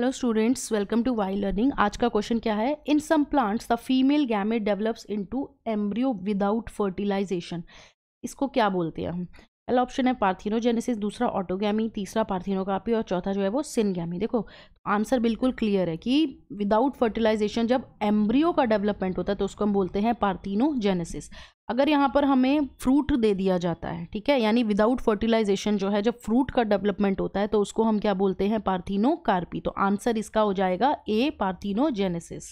hello students welcome to Y learning आज का question क्या है in some plants the female gamete develops into embryo without fertilization इसको क्या बोलते हैं हम पहला ऑप्शन है पार्थिनोजेनेसिस दूसरा ऑटोगैमी तीसरा पार्थिनोकापी और चौथा जो है वो सिनगैमी देखो आंसर बिल्कुल क्लियर है कि विदाउट फर्टिलाइजेशन जब एम्ब्रियो का डेवलपमेंट होता है तो उसको हम बोलते हैं पार्थिनोजेनेसिस अगर यहाँ पर हमें फ्रूट दे दिया जाता है ठीक है यानी विदाउट फर्टिलाइजेशन जो है जब फ्रूट का डेवलपमेंट होता है तो उसको हम क्या बोलते हैं पार्थिनो कार्पी तो आंसर इसका हो जाएगा ए पार्थिनोजेनेसिस